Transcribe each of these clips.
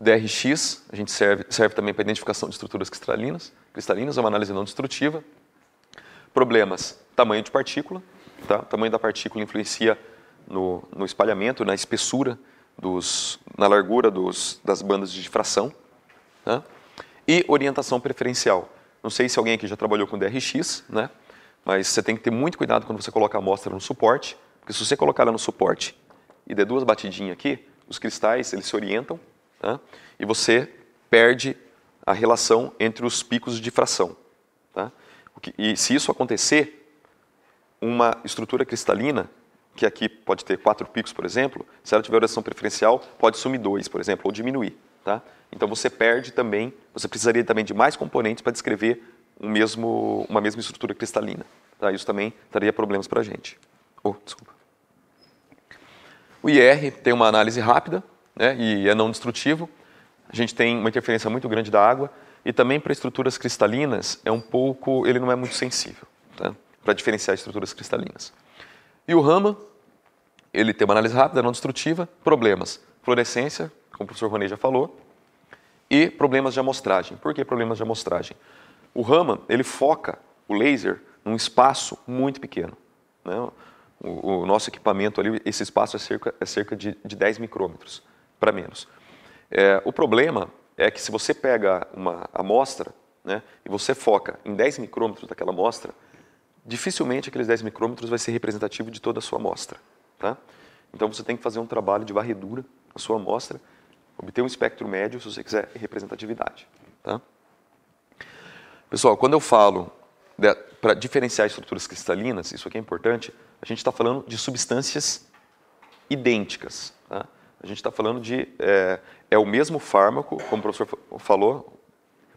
DRX, a gente serve, serve também para identificação de estruturas cristalinas. Cristalinas é uma análise não destrutiva. Problemas, tamanho de partícula. Tá? O tamanho da partícula influencia no, no espalhamento, na espessura, dos, na largura dos, das bandas de difração. Tá? E orientação preferencial. Não sei se alguém aqui já trabalhou com DRX, né? Mas você tem que ter muito cuidado quando você coloca a amostra no suporte, porque se você colocar ela no suporte e der duas batidinhas aqui, os cristais eles se orientam tá? e você perde a relação entre os picos de difração. Tá? E se isso acontecer, uma estrutura cristalina, que aqui pode ter quatro picos, por exemplo, se ela tiver orientação preferencial, pode sumir dois, por exemplo, ou diminuir. Tá? Então você perde também, você precisaria também de mais componentes para descrever um mesmo, uma mesma estrutura cristalina. Tá? Isso também traria problemas para a gente. Oh, desculpa. O IR tem uma análise rápida né, e é não destrutivo. A gente tem uma interferência muito grande da água e também para estruturas cristalinas é um pouco, ele não é muito sensível tá? para diferenciar estruturas cristalinas. E o Raman, ele tem uma análise rápida, não destrutiva, problemas. Fluorescência, como o professor Ronei já falou, e problemas de amostragem. Por que problemas de amostragem? O Raman, ele foca o laser num espaço muito pequeno. Né? O, o, nosso equipamento ali, esse espaço é cerca, é cerca de, de 10 micrômetros, para menos. É, o problema é que se você pega uma amostra né, e você foca em 10 micrômetros daquela amostra, dificilmente aqueles 10 micrômetros vai ser representativo de toda a sua amostra. Tá? Então você tem que fazer um trabalho de varredura na sua amostra obter um espectro médio se você quiser representatividade. Tá? Pessoal, quando eu falo para diferenciar estruturas cristalinas, isso aqui é importante, a gente está falando de substâncias idênticas. Tá? A gente está falando de. É, é, o mesmo fármaco, como o professor falou,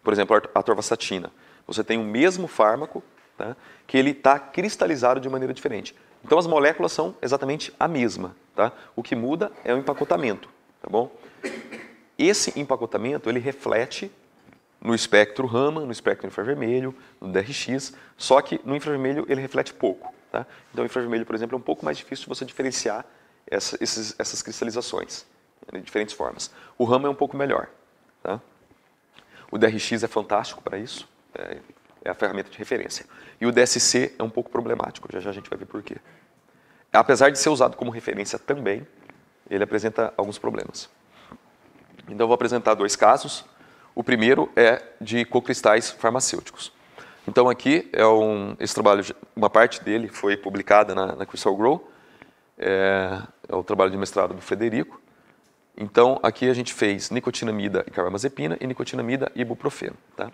por exemplo, a atorvastatina. Você tem o mesmo fármaco tá? que ele está cristalizado de maneira diferente. Então as moléculas são exatamente a mesma. Tá? O que muda é o empacotamento. Tá bom? Esse empacotamento ele reflete no espectro Raman, no espectro infravermelho, no DRX, só que no infravermelho ele reflete pouco. Tá? Então, o infravermelho, por exemplo, é um pouco mais difícil de você diferenciar essa, esses, essas cristalizações né, de diferentes formas. O Raman é um pouco melhor. Tá? O DRX é fantástico para isso, é, é, a ferramenta de referência. E o DSC é um pouco problemático, já já a gente vai ver por quê. Apesar de ser usado como referência também, ele apresenta alguns problemas. Então, eu vou apresentar dois casos. O primeiro é de cocristais farmacêuticos. Então, aqui é um, esse trabalho, uma parte dele foi publicada na, na Crystal Grow, é, é, o trabalho de mestrado do Frederico. Então, aqui a gente fez nicotinamida e carbamazepina e nicotinamida e ibuprofeno. Tá? O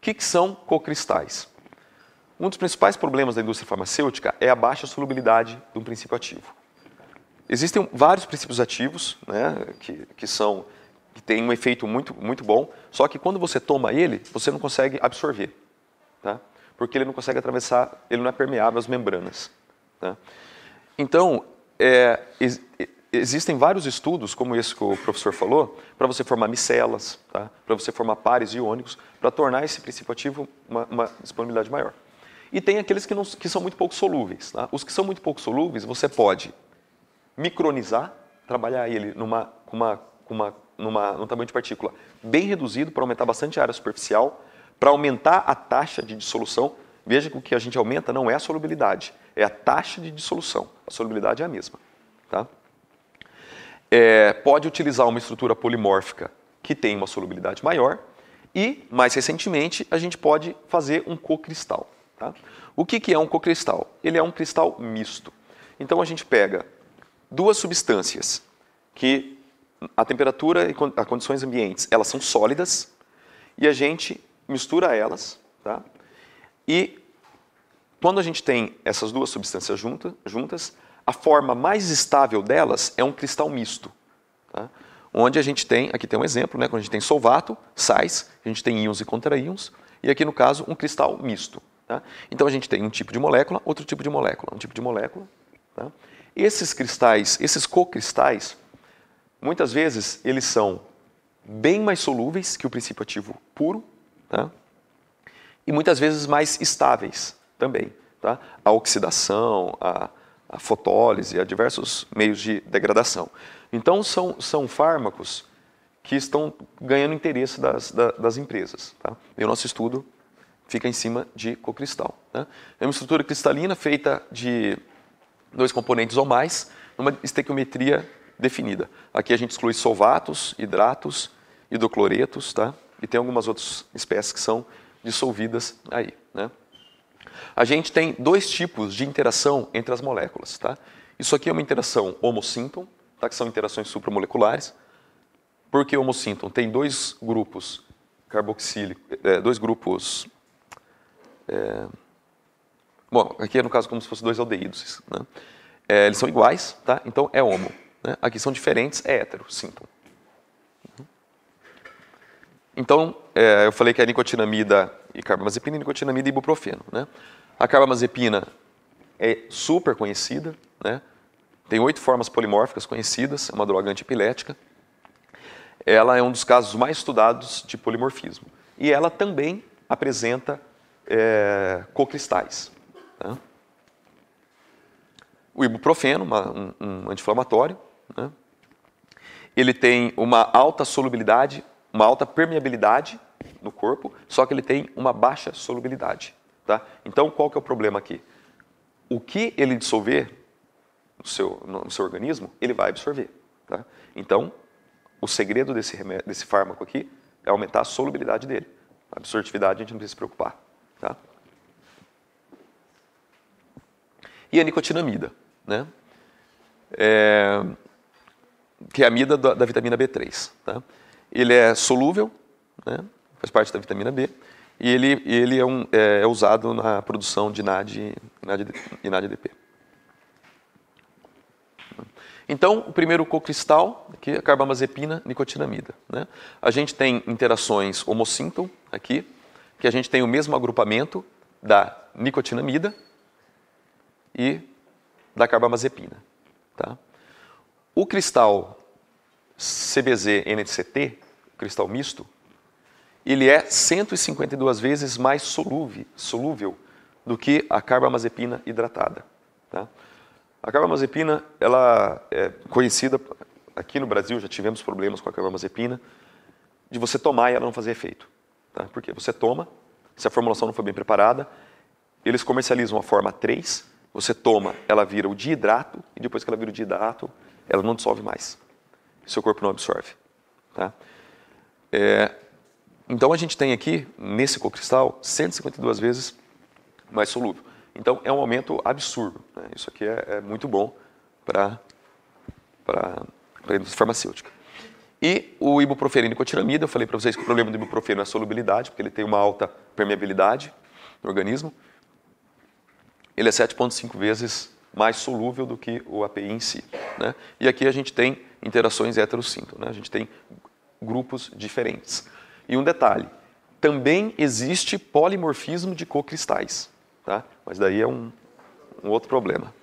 que, que são cocristais? Um dos principais problemas da indústria farmacêutica é a baixa solubilidade de um princípio ativo. Existem vários princípios ativos, né, que, que são que tem um efeito muito, muito bom, só que quando você toma ele, você não consegue absorver, tá? porque ele não consegue atravessar, ele não é permeável às membranas. Tá? Então, é, ex, existem vários estudos, como esse que o professor falou, para você formar micelas, tá? para você formar pares iônicos, para tornar esse princípio ativo uma, uma disponibilidade maior. E tem aqueles que, não, que são muito pouco solúveis. Tá? Os que são muito pouco solúveis, você pode micronizar, trabalhar ele numa, com uma, com uma numa, num tamanho de partícula bem reduzido para aumentar bastante a área superficial, para aumentar a taxa de dissolução. Veja que o que a gente aumenta não é a solubilidade, é a taxa de dissolução. A solubilidade é a mesma. Tá? É, pode utilizar uma estrutura polimórfica que tem uma solubilidade maior e, mais recentemente, a gente pode fazer um cocristal. Tá? O que, que é um cocristal? Ele é um cristal misto. Então a gente pega duas substâncias que a temperatura e as condições ambientes, elas são sólidas e a gente mistura elas, tá? E quando a gente tem essas duas substâncias junta, juntas, a forma mais estável delas é um cristal misto, tá? onde a gente tem, aqui tem um exemplo, né? quando a gente tem solvato, sais, a gente tem íons e contraíons, e aqui no caso um cristal misto. Tá? Então a gente tem um tipo de molécula, outro tipo de molécula, um tipo de molécula. Tá? Esses cristais, esses cocristais, Muitas vezes eles são bem mais solúveis que o princípio ativo puro, tá? e muitas vezes mais estáveis também. Tá? A oxidação, a, a fotólise, a diversos meios de degradação. Então, são, são fármacos que estão ganhando interesse das, das, das empresas. Tá? E o nosso estudo fica em cima de cocristal. Né? É uma estrutura cristalina feita de dois componentes ou mais, numa estequiometria definida. Aqui a gente exclui solvatos, hidratos, hidrocloretos, tá? E tem algumas outras espécies que são dissolvidas aí, né? A gente tem dois tipos de interação entre as moléculas, tá? Isso aqui é uma interação homossinton, tá? Que são interações supramoleculares. Porque homossinton tem dois grupos carboxílicos, é, dois grupos... É, bom, aqui é no caso como se fossem dois aldeídos, né? É, eles são iguais, tá? Então é homo. Né? Aqui são diferentes, é hétero, sintam. Uhum. Então, é, eu falei que a nicotinamida e carbamazepina, nicotinamida e ibuprofeno. Né? A carbamazepina é super conhecida, né? tem oito formas polimórficas conhecidas, é uma droga antiepilética. Ela é um dos casos mais estudados de polimorfismo. E ela também apresenta é, cocristais. Né? O ibuprofeno, uma, um, um anti-inflamatório, ele tem uma alta solubilidade, uma alta permeabilidade no corpo, só que ele tem uma baixa solubilidade. Tá? Então, qual que é o problema aqui? O que ele dissolver no seu, no seu organismo, ele vai absorver. Tá? Então, o segredo desse, desse fármaco aqui é aumentar a solubilidade dele. A absortividade a gente não precisa se preocupar. Tá? E a nicotinamida. Né? É que é a amida da, da vitamina B3. Tá? Ele é solúvel, né? faz parte da vitamina B, e ele, ele é, um, é, é usado na produção de NAD e NADP. Então, o primeiro cocristal, aqui, é carbamazepina, nicotinamida. Né? A gente tem interações homossinton aqui, que a gente tem o mesmo agrupamento da nicotinamida e da carbamazepina. Tá? O cristal CBZ-NCT, cristal misto, ele é 152 vezes mais solúvel, solúvel do que a carbamazepina hidratada. Tá? A carbamazepina ela é conhecida aqui no Brasil, já tivemos problemas com a carbamazepina, de você tomar e ela não fazer efeito. Tá? Porque você toma, se a formulação não foi bem preparada, eles comercializam a forma 3, você toma, ela vira o diidrato, e depois que ela vira o diidrato, ela não dissolve mais. Seu corpo não absorve. Tá? É, então a gente tem aqui, nesse cocristal, 152 vezes mais solúvel. Então é um aumento absurdo. Né? Isso aqui é, é muito bom para a indústria farmacêutica. E o ibuprofeno e nicotiramida, eu falei para vocês que o problema do ibuprofeno é a solubilidade, porque ele tem uma alta permeabilidade no organismo. Ele é 7,5 vezes mais solúvel do que o API em si. Né? E aqui a gente tem interações heterossinto, né? a gente tem grupos diferentes. E um detalhe, também existe polimorfismo de cocristais, tá? mas daí é um, um outro problema.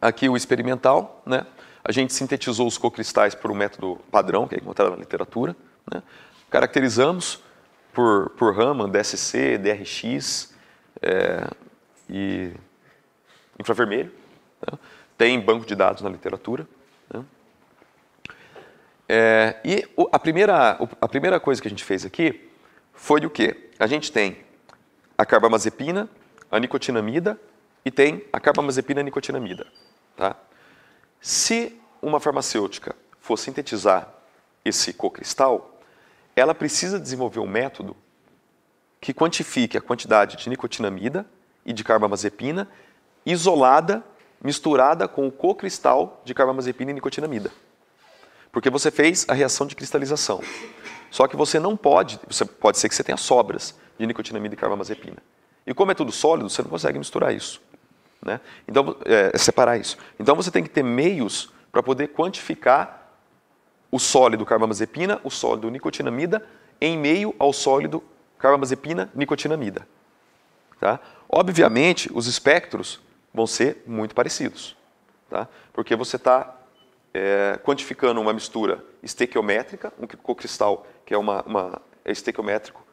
Aqui o experimental, né? a gente sintetizou os cocristais por um método padrão que é encontrado na literatura, né? caracterizamos, por, por rama, DSC, DRX é, e infravermelho. Né? Tem banco de dados na literatura. Né? É, e a primeira, a primeira coisa que a gente fez aqui foi o quê? A gente tem a carbamazepina, a nicotinamida e tem a carbamazepina e a nicotinamida. Tá? Se uma farmacêutica for sintetizar esse cocristal, ela precisa desenvolver um método que quantifique a quantidade de nicotinamida e de carbamazepina isolada, misturada com o cocristal de carbamazepina e nicotinamida. Porque você fez a reação de cristalização. Só que você não pode, você pode ser que você tenha sobras de nicotinamida e carbamazepina. E como é tudo sólido, você não consegue misturar isso. Né? Então, é, separar isso. Então você tem que ter meios para poder quantificar o sólido carbamazepina, o sólido nicotinamida, em meio ao sólido carbamazepina, nicotinamida. Tá? Obviamente, os espectros vão ser muito parecidos, tá? porque você está é, quantificando uma mistura estequiométrica, um cristal que é, uma, uma, é estequiométrico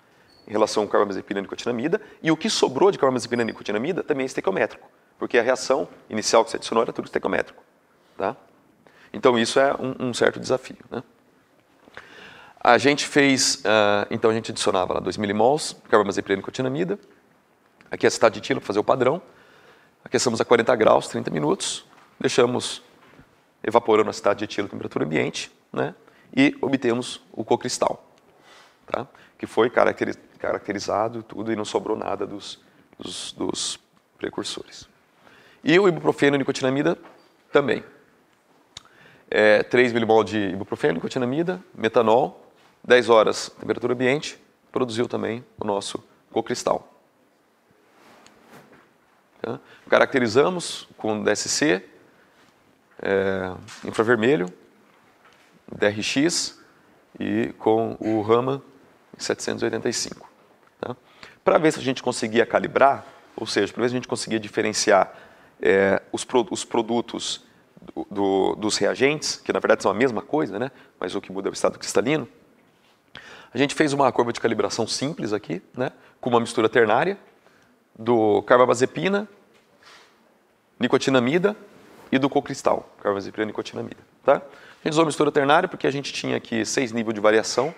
em relação ao carbamazepina e nicotinamida, e o que sobrou de carbamazepina e nicotinamida também é estequiométrico, porque a reação inicial que você adicionou era tudo estequiométrico. Tá? Então isso é um, um certo desafio. Né? A gente fez, uh, então a gente adicionava lá 2 milimols, carbamazepina e nicotinamida. Aqui é a acetal de tilo para fazer o padrão. Aquecemos a 40 graus, 30 minutos. Deixamos evaporando a acetal de temperatura ambiente, né? E obtemos o cocristal, tá? Que foi caracterizado tudo e não sobrou nada dos, dos, dos precursores. E o ibuprofeno e nicotinamida também é, 3 milimol de ibuprofeno, nicotinamida, metanol, 10 horas, temperatura ambiente, produziu também o nosso cocristal. Tá? Caracterizamos com DSC, é, infravermelho, DRX e com o Raman 785. Tá? Para ver se a gente conseguia calibrar, ou seja, para ver se a gente conseguia diferenciar é, os, pro, os produtos do, dos reagentes, que na verdade são a mesma coisa, né? mas o que muda é o estado cristalino. A gente fez uma curva de calibração simples aqui, né? com uma mistura ternária do carbamazepina, nicotinamida e do cocristal, carbamazepina e nicotinamida. Tá? A gente usou a mistura ternária porque a gente tinha aqui seis níveis de variação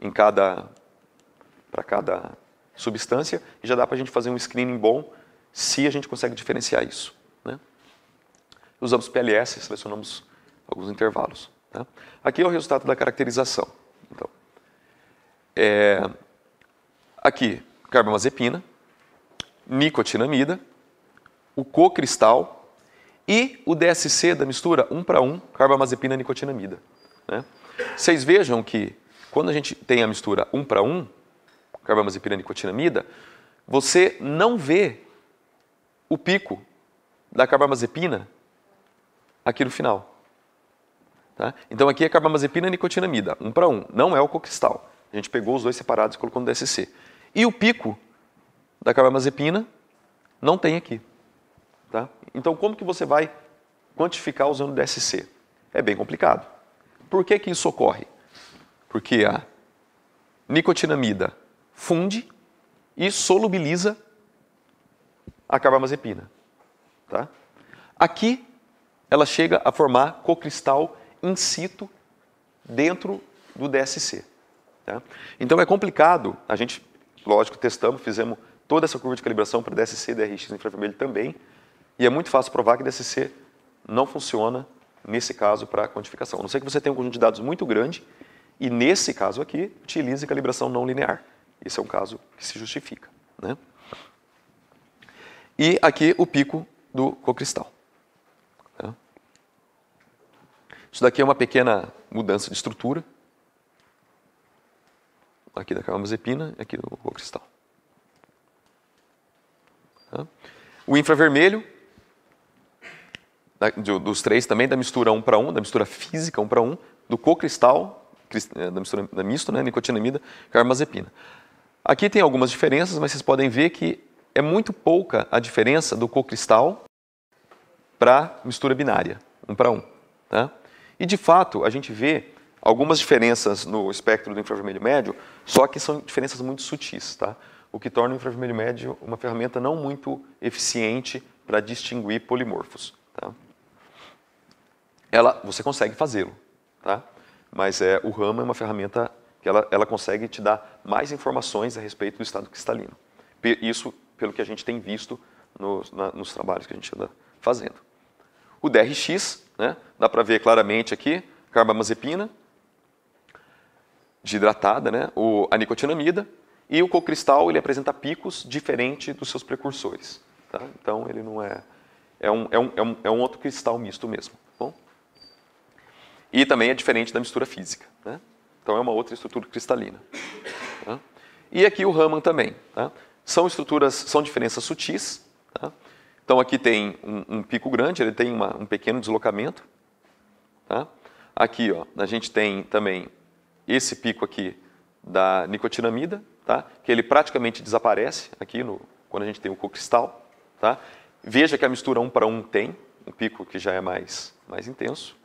em cada para cada substância e já dá para a gente fazer um screening bom se a gente consegue diferenciar isso usamos PLS, selecionamos alguns intervalos. Né? Aqui é o resultado da caracterização. Então, é, aqui, carbamazepina, nicotinamida, o cocristal e o DSC da mistura 1 para 1, carbamazepina e nicotinamida. Né? Vocês vejam que quando a gente tem a mistura 1 para 1, carbamazepina e nicotinamida, você não vê o pico da carbamazepina Aqui no final. Tá? Então aqui é carbamazepina e nicotinamida, um para um, não é o coquistal. A gente pegou os dois separados e colocou no DSC. E o pico da carbamazepina não tem aqui. Tá? Então como que você vai quantificar usando DSC? É bem complicado. Por que, que isso ocorre? Porque a nicotinamida funde e solubiliza a carbamazepina. Tá? Aqui ela chega a formar cocristal in situ dentro do DSC. Tá? Então é complicado, a gente, lógico, testamos, fizemos toda essa curva de calibração para DSC e DRX infravermelho também, e é muito fácil provar que DSC não funciona nesse caso para quantificação. A não sei que você tenha um conjunto de dados muito grande e nesse caso aqui utilize calibração não linear. Esse é um caso que se justifica. Né? E aqui o pico do cocristal. Isso daqui é uma pequena mudança de estrutura. Aqui da carbamazepina e aqui do cristal. Tá? O infravermelho, dos três também, da mistura 1 um para 1, um, da mistura física 1 um para 1, do cocristal, é, da mistura da misto, né, nicotinamida, carbamazepina. Aqui tem algumas diferenças, mas vocês podem ver que é muito pouca a diferença do cocristal para mistura binária, 1 para 1. Tá? E, de fato, a gente vê algumas diferenças no espectro do infravermelho médio, só que são diferenças muito sutis, tá? o que torna o infravermelho médio uma ferramenta não muito eficiente para distinguir polimorfos. Tá? Ela, você consegue fazê-lo, tá? mas é, o RAM é uma ferramenta que ela, ela consegue te dar mais informações a respeito do estado cristalino. Isso pelo que a gente tem visto nos, na, nos trabalhos que a gente anda fazendo. O DRX, né? dá para ver claramente aqui, carbamazepina, desidratada, né? o, a nicotinamida, e o cocristal ele apresenta picos diferentes dos seus precursores. Tá? Então ele não é é um, é, um, é, um, é um outro cristal misto mesmo. Bom? E também é diferente da mistura física. Né? Então é uma outra estrutura cristalina. Tá? E aqui o Raman também. Tá? São estruturas, são diferenças sutis. Tá? Então aqui tem um, um pico grande, ele tem uma, um pequeno deslocamento. Tá? Aqui ó, a gente tem também esse pico aqui da nicotinamida, tá? que ele praticamente desaparece aqui no, quando a gente tem o cocristal. Tá? Veja que a mistura 1 um para 1 um tem, um pico que já é mais, mais intenso.